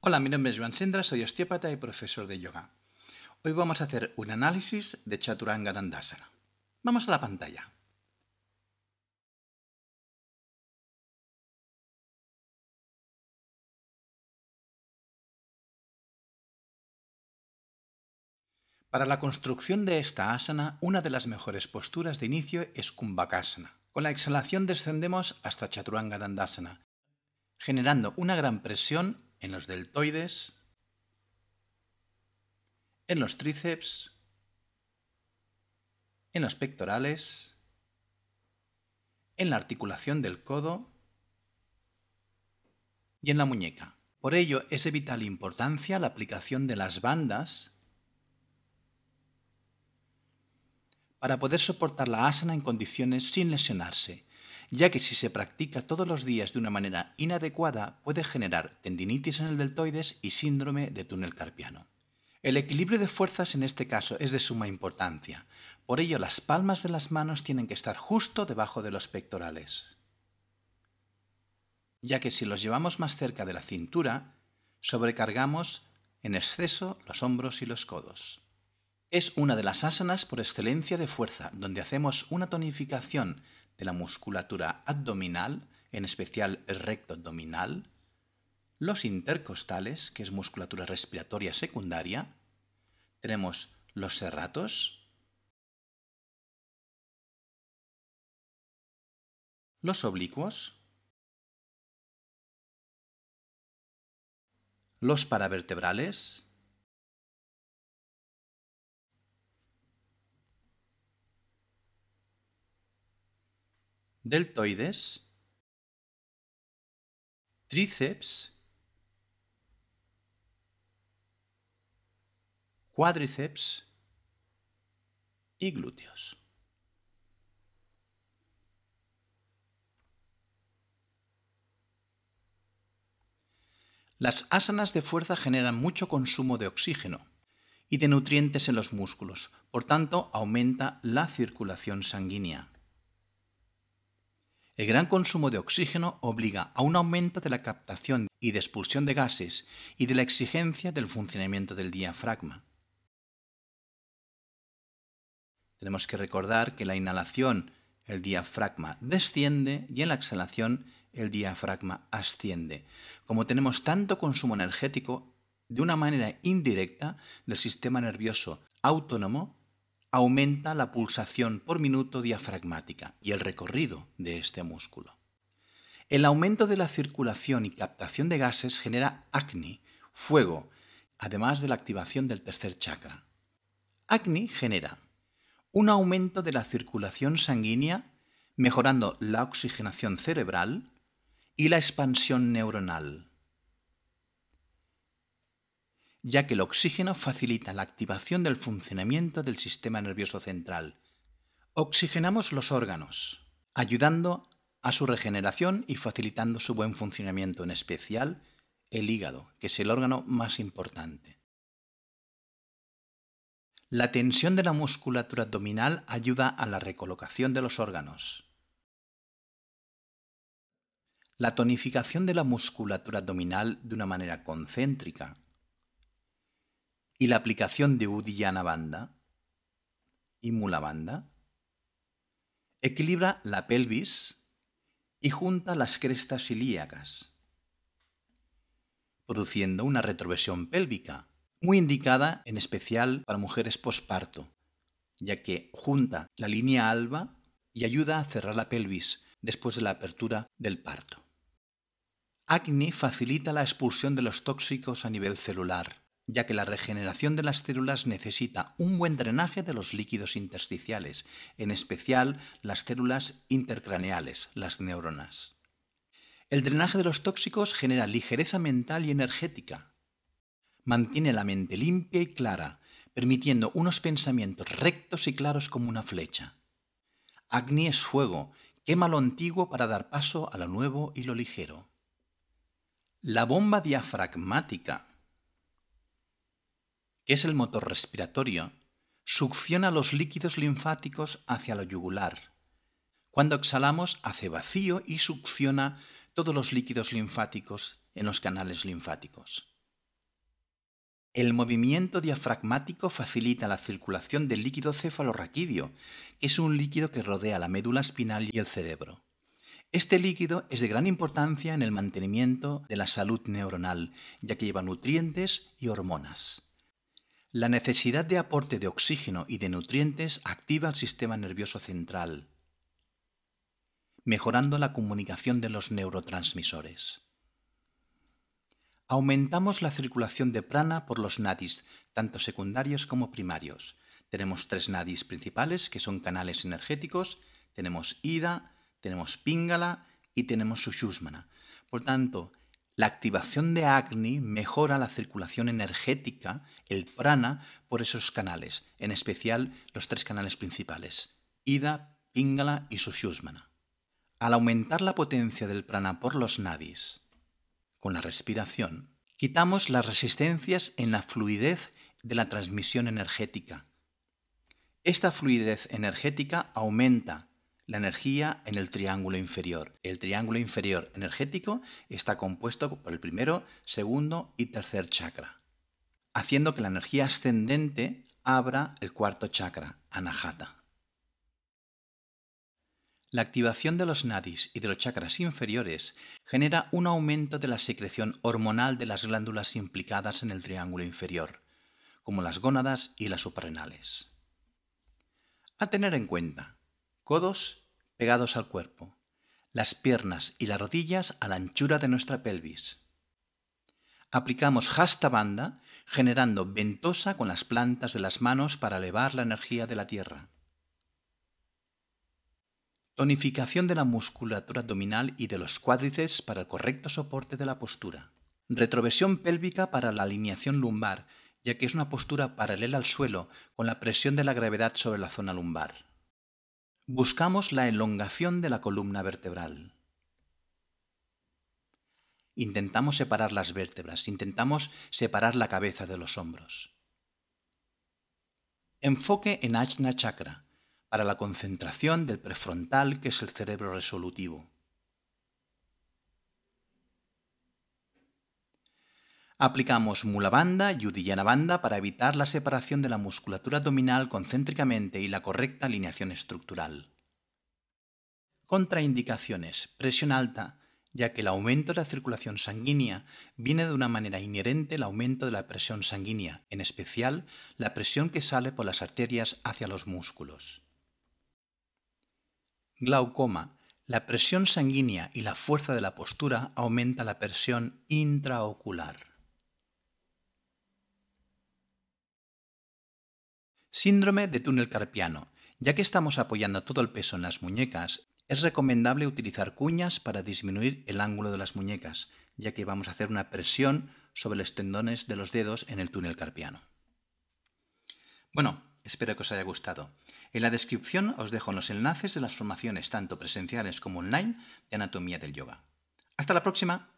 Hola, mi nombre es Joan Sendra, soy osteópata y profesor de yoga. Hoy vamos a hacer un análisis de Chaturanga Dandasana. Vamos a la pantalla. Para la construcción de esta asana, una de las mejores posturas de inicio es Kumbhakasana. Con la exhalación descendemos hasta Chaturanga Dandasana, generando una gran presión en los deltoides, en los tríceps, en los pectorales, en la articulación del codo y en la muñeca. Por ello es de vital importancia la aplicación de las bandas para poder soportar la asana en condiciones sin lesionarse ya que si se practica todos los días de una manera inadecuada puede generar tendinitis en el deltoides y síndrome de túnel carpiano. El equilibrio de fuerzas en este caso es de suma importancia, por ello las palmas de las manos tienen que estar justo debajo de los pectorales, ya que si los llevamos más cerca de la cintura, sobrecargamos en exceso los hombros y los codos. Es una de las asanas por excelencia de fuerza, donde hacemos una tonificación de la musculatura abdominal, en especial recto abdominal, los intercostales, que es musculatura respiratoria secundaria, tenemos los serratos, los oblicuos, los paravertebrales, deltoides, tríceps, cuádriceps y glúteos. Las asanas de fuerza generan mucho consumo de oxígeno y de nutrientes en los músculos, por tanto aumenta la circulación sanguínea. El gran consumo de oxígeno obliga a un aumento de la captación y de expulsión de gases y de la exigencia del funcionamiento del diafragma. Tenemos que recordar que en la inhalación el diafragma desciende y en la exhalación el diafragma asciende. Como tenemos tanto consumo energético, de una manera indirecta del sistema nervioso autónomo aumenta la pulsación por minuto diafragmática y el recorrido de este músculo. El aumento de la circulación y captación de gases genera acné, fuego, además de la activación del tercer chakra. Acne genera un aumento de la circulación sanguínea, mejorando la oxigenación cerebral y la expansión neuronal, ya que el oxígeno facilita la activación del funcionamiento del sistema nervioso central. Oxigenamos los órganos, ayudando a su regeneración y facilitando su buen funcionamiento, en especial el hígado, que es el órgano más importante. La tensión de la musculatura abdominal ayuda a la recolocación de los órganos. La tonificación de la musculatura abdominal de una manera concéntrica y la aplicación de udiana banda y Mula equilibra la pelvis y junta las crestas ilíacas, produciendo una retroversión pélvica, muy indicada en especial para mujeres posparto, ya que junta la línea alba y ayuda a cerrar la pelvis después de la apertura del parto. Acne facilita la expulsión de los tóxicos a nivel celular, ya que la regeneración de las células necesita un buen drenaje de los líquidos intersticiales, en especial las células intercraneales, las neuronas. El drenaje de los tóxicos genera ligereza mental y energética. Mantiene la mente limpia y clara, permitiendo unos pensamientos rectos y claros como una flecha. Agni es fuego, quema lo antiguo para dar paso a lo nuevo y lo ligero. La bomba diafragmática que es el motor respiratorio, succiona los líquidos linfáticos hacia lo yugular. Cuando exhalamos hace vacío y succiona todos los líquidos linfáticos en los canales linfáticos. El movimiento diafragmático facilita la circulación del líquido cefalorraquídeo, que es un líquido que rodea la médula espinal y el cerebro. Este líquido es de gran importancia en el mantenimiento de la salud neuronal, ya que lleva nutrientes y hormonas. La necesidad de aporte de oxígeno y de nutrientes activa el sistema nervioso central, mejorando la comunicación de los neurotransmisores. Aumentamos la circulación de prana por los nadis, tanto secundarios como primarios. Tenemos tres nadis principales, que son canales energéticos, tenemos ida, tenemos pingala y tenemos sushusmana. Por tanto, la activación de Agni mejora la circulación energética, el prana, por esos canales, en especial los tres canales principales, Ida, Pingala y Sushusmana. Al aumentar la potencia del prana por los nadis, con la respiración, quitamos las resistencias en la fluidez de la transmisión energética. Esta fluidez energética aumenta la energía en el triángulo inferior. El triángulo inferior energético está compuesto por el primero, segundo y tercer chakra, haciendo que la energía ascendente abra el cuarto chakra, anahata. La activación de los nadis y de los chakras inferiores genera un aumento de la secreción hormonal de las glándulas implicadas en el triángulo inferior, como las gónadas y las suprarrenales. A tener en cuenta, codos pegados al cuerpo, las piernas y las rodillas a la anchura de nuestra pelvis. Aplicamos hasta banda generando ventosa con las plantas de las manos para elevar la energía de la tierra. Tonificación de la musculatura abdominal y de los cuádrices para el correcto soporte de la postura. Retroversión pélvica para la alineación lumbar, ya que es una postura paralela al suelo con la presión de la gravedad sobre la zona lumbar. Buscamos la elongación de la columna vertebral. Intentamos separar las vértebras, intentamos separar la cabeza de los hombros. Enfoque en Ajna Chakra para la concentración del prefrontal que es el cerebro resolutivo. Aplicamos mula banda y udillana banda para evitar la separación de la musculatura abdominal concéntricamente y la correcta alineación estructural. Contraindicaciones. Presión alta, ya que el aumento de la circulación sanguínea viene de una manera inherente al aumento de la presión sanguínea, en especial la presión que sale por las arterias hacia los músculos. Glaucoma. La presión sanguínea y la fuerza de la postura aumenta la presión intraocular. Síndrome de túnel carpiano. Ya que estamos apoyando todo el peso en las muñecas, es recomendable utilizar cuñas para disminuir el ángulo de las muñecas, ya que vamos a hacer una presión sobre los tendones de los dedos en el túnel carpiano. Bueno, espero que os haya gustado. En la descripción os dejo los enlaces de las formaciones tanto presenciales como online de anatomía del yoga. Hasta la próxima.